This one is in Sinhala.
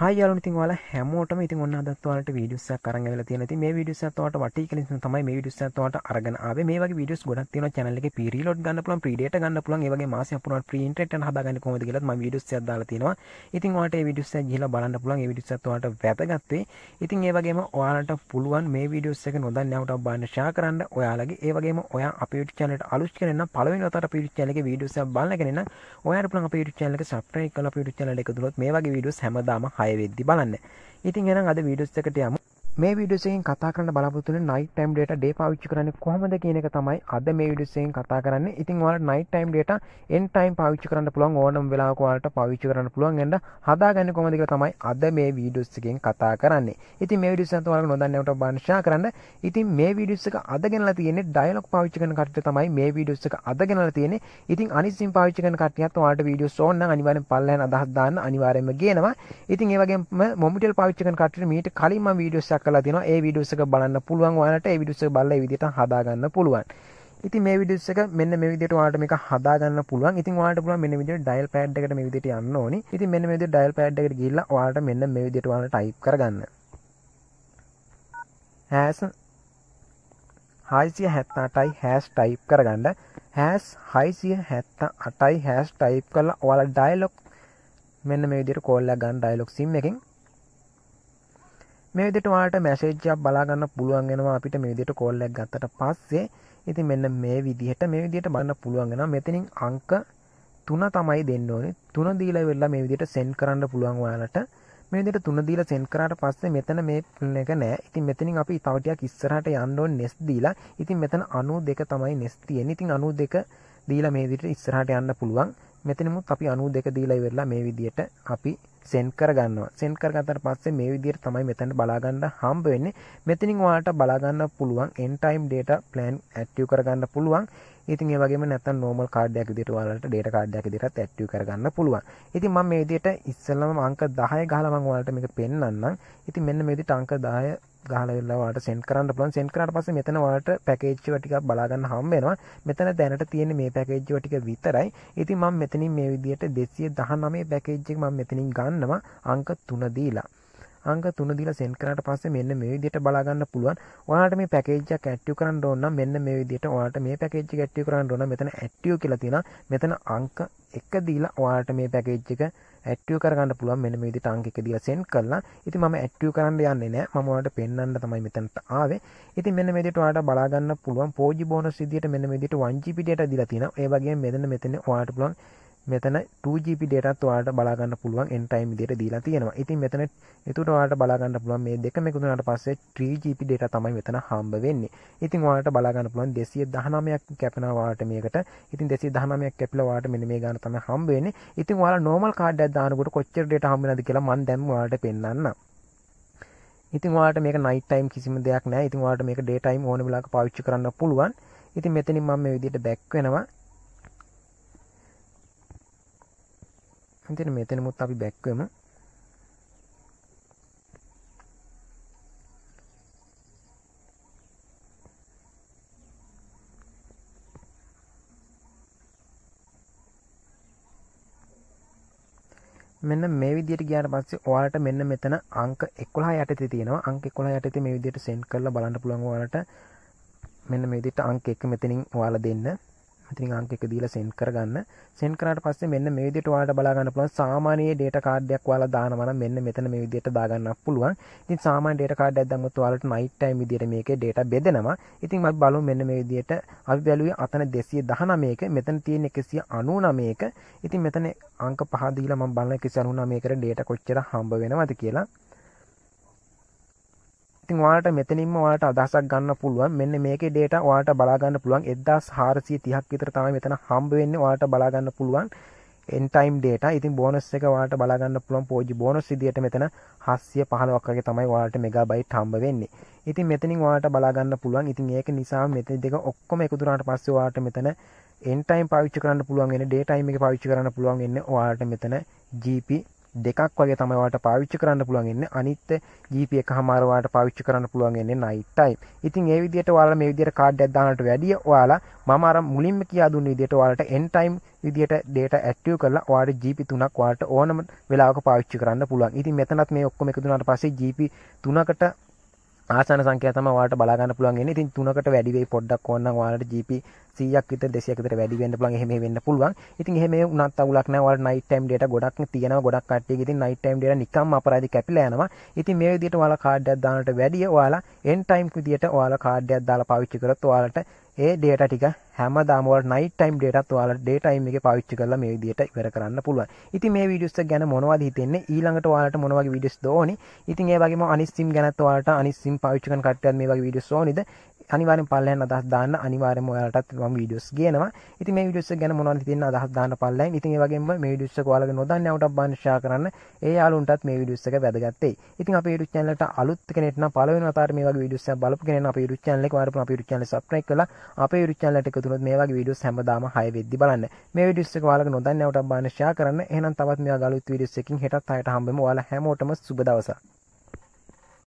හයලු ඉතින් ඔයාලා හැමෝටම ඉතින් ඔන්න අදත් ඔයාලට වීඩියෝස් එකක් අරන් ඇවිල්ලා තියෙනවා. ඉතින් මේ වීඩියෝස් එකත් ඔයාලට වටි කියලා තමයි මේ වීඩියෝස් එකත් ඔයාලට අරගෙන ආවේ. මේ වගේ වීඩියෝස් ගොඩක් තියෙනවා channel එකේ ප්‍රී රීලෝඩ් ගන්න පුළුවන්, ප්‍රී ඩේටා ගන්න පුළුවන්, ඒ වගේ මාසෙ අපුණාට ප්‍රී ඉන්ටර්නෙට් එක හදාගන්න කොහොමද කියලාත් මම වීඩියෝස් එකක් දාලා තියෙනවා. ඉතින් ඔයාලට මේ වීඩියෝස් එක ගිහිල්ලා බලන්න පුළුවන්. මේ වීඩියෝස් එකත් ඔයාලට වැදගත් වෙයි. ඉතින් ඒ වගේම ඔයාලට පුළුවන් මේ වීඩියෝස් එක නොදන්න යවට බලන්න share කරන්න ඔයාලගේ. ඒ වගේම ඔයා අපේ YouTube channel එකට අලුත් කෙනෙක් නම් පළවෙනි වතාවට අපේ YouTube channel එකේ වීඩියෝස් එක බලන කෙනෙක් නම් ඔයාලට පුළුවන් අපේ YouTube channel එක subscribe කරලා අපේ YouTube channel එක දුනොත් මේ වගේ වීඩියෝස් හැමදාම හය වෙද්දි බලන්න ඉතින් එනම් අද වීඩියෝස් එකට යමු මේ විඩසයෙන් කතා කරන්න බලාපොතුන නයි ටම් ඩේට ඩේ පාවිච්චි කරන්න කොහොමද කියන එක තමයි අද මේ විඩසයෙන් කතා කරන්න ඉතින් වල නයි ටම් ඩේට එන් ටයිම් පාවිච්චි කරන්න පුළුවන් ඕනම් වෙලාකවාට පාවිච්චි කරන්න පුළුවන් එඩ හදාගන්න කොමදික තමයි අද මේ වීඩුස්සකෙන් කතා කරන්න ඉති මේ විඩසන්තවල නොදන්නට බංශා කරන්න ඉතින් මේ විඩුස්සක අදගෙනලා තියෙන ඩයිලොක් පාවිච්චිකන කට තමයි මේ විඩුස්සක අදගෙනලා තියෙන ඉතින් අනිසිම් පාවිච්චිකන කටයත් වාට වීඩියෝ සෝන්න අනිවාරෙන් පල්ලන අදහස්දාන්න අනිවාරයම ගෙනවා ඉතින් ඒවගේ මොමිටල් පාවිච්චිකන කට මීට කලින්ම වීඩියෝසක් කලා තින ඒ විඩියස් එක බලන්න පුළුවන් ඔයාලට ඒ විඩියස් එක බලලා ඒ විදිහට හදාගන්න පුළුවන්. ඉතින් මේ විඩියස් එක මෙන්න මේ විදිහට ඔයාලට මේක හදාගන්න පුළුවන්. ඉතින් ඔයාලට පුළුවන් මෙන්න විදිහට ඩයල් පෑඩ් එකට මේ විදිහට යන්න ඕනි. ඉතින් මෙන්න මේ විදිහට ඩයල් පෑඩ් එකට ගිහිල්ලා ඔයාලට මෙන්න මේ විදිහට ඔයාලා ටයිප් කරගන්න. has 678යි has ටයිප් කරගන්න. has 678යි has ටයිප් කරලා ඔයාලා ඩයලොග් මෙන්න මේ විදිහට කෝල් එකක් ගන්න ඩයලොග් සිම් එකෙන් මේ විදිහට ඔයාලට මැසේජ් එකක් බලා ගන්න පුළුවන් වෙනවා අපිට මේ විදිහට කෝල් එකක් ගත්තට පස්සේ. ඉතින් මෙන්න මේ විදිහට මේ විදිහට බලන්න පුළුවන් වෙනවා. මෙතනින් අංක 3 තමයි දෙන්න ඕනේ. 3 දීලා වෙලා මේ විදිහට send කරන්න පුළුවන් ඔයාලට. මේ විදිහට 3 දීලා send කරාට පස්සේ මෙතන මේ එක නෑ. ඉතින් මෙතනින් අපි තව ටිකක් ඉස්සරහට යන්න ඕනේ nest දීලා. ඉතින් මෙතන 92 තමයි nest තියෙන්නේ. ඉතින් 92 දීලා මේ විදිහට ඉස්සරහට යන්න පුළුවන්. මෙතනමුත් අපි 92 දීලා ඉවරලා මේ විදිහට අපි සෙන්ඩ් කරගන්නවා සෙන්ඩ් කරගත්තට පස්සේ මේ විදිහට තමයි මෙතනට බලා ගන්න හම්බ වෙන්නේ මෙතනින් ඔයාලට බලා ගන්න පුළුවන් end time data plan active කරගන්න පුළුවන් ඉතින් ඒ වගේම නැත්තම් normal card එකක් විදිහට ඔයාලට data card එකක් විදිහට active කරගන්න පුළුවන් ඉතින් මම මේ විදිහට ඉස්සෙල්ලාම අංක 10 ගහලා මම ඔයාලට මේක පෙන්වන්නම් ඉතින් මෙන්න මේ විදිහට අංක 10 ගහලවෙල්ලාවාට සෙන් කරන්න පුලන් සෙන් කරට පස මෙතනවාට පැකේච්චව ටික් බලාගන්න හම්බෙනවා මෙතන දැනට තියෙන මේ පැකේජ්ව ටික විතරයි ඉති මං මෙතනින් මේ විදියට දෙසිය දහනමේ පැකේජ්ජෙක් ම මෙතනින් ගන්නවා අංක තුනදීලා අංක තුනදිල සෙන්කරට පස්සේ මෙන්න මේ විදියට බලාගන්න පුළුවන් ඔයාට මේ පැකේජ් කැට්ටිය කරන්න ඕන මෙන්න මේ විදියට ඔයාට මේ පැකේජ් කැට්ටිය කරන්න ඕන මෙතන ඇට්ටිය කියලා තියෙනවා මෙතන අංක එක දීලා ඔයාට මේ පැකේජ් එක ඇට්ටියෝ කරගන්න පුළුවන් මෙන්න මේ විදිහට අංක එක දීලා send කළා. ඉතින් මම ඇට්ටියෝ කරන්න යන්නේ නැහැ. මම ඔයාලට පෙන්වන්න තමයි මෙතනට ආවේ. ඉතින් මෙන්න මේ විදිහට ඔයාලට බලා ගන්න පුළුවන් 4G bonus විදිහට මෙන්න මේ විදිහට 1GB data දීලා තියෙනවා. ඒ වගේම මෙතන මෙතන ඔයාලට පුළුවන් මෙතන 2GB dataත් ඔයාලට බලා ගන්න පුළුවන් end time විදියට දීලා තියෙනවා. ඉතින් මෙතන එතකොට ඔයාලට බලා ගන්න පුළුවන් මේ දෙකම එකතු වුණාට පස්සේ 3GB data තමයි මෙතන හම්බ වෙන්නේ. ඉතින් ඔයාලට බලා ගන්න පුළුවන් 219ක් කැපෙනවා ඔයාලට මේකට. ඉතින් 219ක් කැපිලා ඔයාලට මෙන්න මේ ගන්න තමයි හම්බ වෙන්නේ. ඉතින් ඔයාලා normal card එකක් දානකොට කොච්චර data හම්බ වෙනවද කියලා මම දැන් ඔයාලට පෙන්නන්නම්. ඉතින් ඔයාලට මේක night time කිසිම දෙයක් නැහැ. ඉතින් ඔයාලට මේක day time ඕන වෙලාවක පාවිච්චි කරන්න පුළුවන්. ඉතින් මෙතනින් මම මේ විදිහට back වෙනවා. ඉතින් මෙතනමුත් අපි බැක්වම මෙන්න මේ විදියට ගියාට පස්සේ ඔයාලට මෙන්න මෙතන අංක 11 යටතේ තියෙනවා අංක 11 යටතේ මේ විදියට සෙන්ඩ් කරලා බලන්න පුළුවන් ඔයාලට මෙන්න මේ විදියට අංක 1 මෙතනින් ඔයාලා දෙන්න ඉතින් අංක එක දීලා send කරගන්න send කරාට පස්සේ මෙන්න මේ විදිහට ඔයාලට බලා ගන්න පුළුවන් සාමාන්‍ය data card එකක් ඔයාලා දානවා නම් මෙන්න මෙතන මේ විදිහට දා ගන්නත් පුළුවන් ඉතින් සාමාන්‍ය data card එකක් දැම්මොත් ඔයාලට night time විදිහට මේකේ data බෙදෙනවා ඉතින් අපි බලමු මෙන්න මේ විදිහට අපි බැලුවේ අතන 219 එක මෙතන තියෙන 199 එක ඉතින් මෙතන අංක පහ දීලා මම බලන 199 එකට data කොච්චර හම්බ වෙනවද කියලා ඉතින් ඔයාලට මෙතනින්ම ඔයාලට අදහසක් ගන්න පුළුවන් මෙන්න මේකේ data ඔයාලට බලා ගන්න පුළුවන් 1430ක් විතර තමයි මෙතන හම්බ වෙන්නේ ඔයාලට බලා ගන්න පුළුවන් end time data. ඉතින් bonus එක ඔයාලට බලා ගන්න පුළුවන් 4G bonus විදියට මෙතන 715ක් වගේ තමයි ඔයාලට megabyte හම්බ වෙන්නේ. ඉතින් මෙතනින් ඔයාලට බලා ගන්න පුළුවන්. ඉතින් ඒක නිසා මෙතන දෙක ඔක්කොම එකතු වුණාට පස්සේ ඔයාලට මෙතන end time පාවිච්චි කරන්න පුළුවන් වෙන day time එක පාවිච්චි කරන්න පුළුවන් වෙන්නේ ඔයාලට මෙතන GP දෙකක් වගේ තමයි ඔයාලට පාවිච්චි කරන්න පුළුවන් ඉන්නේ අනිත් GP එක හමාර ඔයාලට පාවිච්චි කරන්න පුළුවන් ඉන්නේ night time. ඉතින් ඒ විදිහට ඔයාලා මේ විදිහට කාඩ් එකක් දානට වැඩිය ඔයාලා මම අර මුලින්ම කියා දුන්න විදිහට ඔයාලට end time විදිහට data active කරලා ඔයාලට GP 3ක් ඔයාලට ඕනම වෙලාවක පාවිච්චි කරන්න පුළුවන්. ඉතින් මෙතනත් මේ ඔක්කොම එකතු වුණාට පස්සේ GP 3කට ආසන සංඛ්‍යාව තමයි ඔයාලට බලා ගන්න පුළුවන් වෙන්නේ. ඉතින් තුනකට වැඩි වෙයි පොඩ්ඩක් ඕනනම් ඔයාලට GP 100ක් විතර 200ක් විතර වැඩි වෙන්න පුළුවන්. එහෙම වෙන්න පුළුවන්. ඉතින් එහෙම වුණත් අවුලක් නැහැ. ඔයාලට night time data ගොඩක් තියෙනවා. ගොඩක් කට්ටියගේ ඉතින් night time data නිකම්ම අපරාධි කැපිලා යනවා. ඉතින් මේ විදිහට ඔයාලා කාඩ් එකක් දානට වැඩිය ඔයාලා end time විදිහට ඔයාලා කාඩ් එකක් දාලා පාවිච්චි කරොත් ඔයාලට ඒ ඩේට ටික හැම දාමුවට නයි ටයිම් ඩේටත් වාල ඩේටයිම් එක පවිච්ච කරලා මේ විදියට ඉවර කරන්න පුළුවන් ඉතින් මේ වීඩියෝස් ගැන මොනවද හිතෙන්නේ ඊළඟට ඔයාලට මොන වගේ වීඩියෝස් දෝනි ඉතින් ඒ වගේම අනිත් සිම් ගැනත් ඔයාලට අනිත් සිම් පාවිච්චි කරන කට්ටියත් මේ වගේ වීඩියෝස් ඕනිද අනිවාරෙන් පල්ලයන් අදහස් දාන්න අනිවාරෙන් ඔයාලටත් මම වීඩියෝස් ගේනවා. ඉතින් මේ වීඩියෝස් එක ගැන මොනවද තියෙන අදහස් දාන්න පල්ලයන්. ඉතින් ඒ වගේම මේ වීඩියෝස් එක ඔයාලගේ නොදන්න යාළුවන්ට බාන්ෂා කරන්න. ඒ යාළුවන්ටත් මේ වීඩියෝස් එක වැදගත් වෙයි. ඉතින් අපේ YouTube channel එකට අලුත් කෙනෙක් නම් පළවෙනි වතාවට මේ වගේ වීඩියෝස් එක බලපු කෙනෙක් නම් අපේ YouTube channel එක වාරපුන අපේ YouTube channel subscribe කරලා අපේ YouTube channel එකට එකතු වුණොත් මේ වගේ වීඩියෝස් හැමදාම 6 වෙද්දි බලන්න. මේ වීඩියෝස් එක ඔයාලගේ නොදන්න යාළුවන්ට බාන්ෂා කරන්න. එහෙනම් තවත් මේ වගේ අලුත් වීඩියෝස් එකකින් හෙටත් ආයෙත් හම්බෙමු. ඔයාලා හැමෝටම සුබ දවසක්.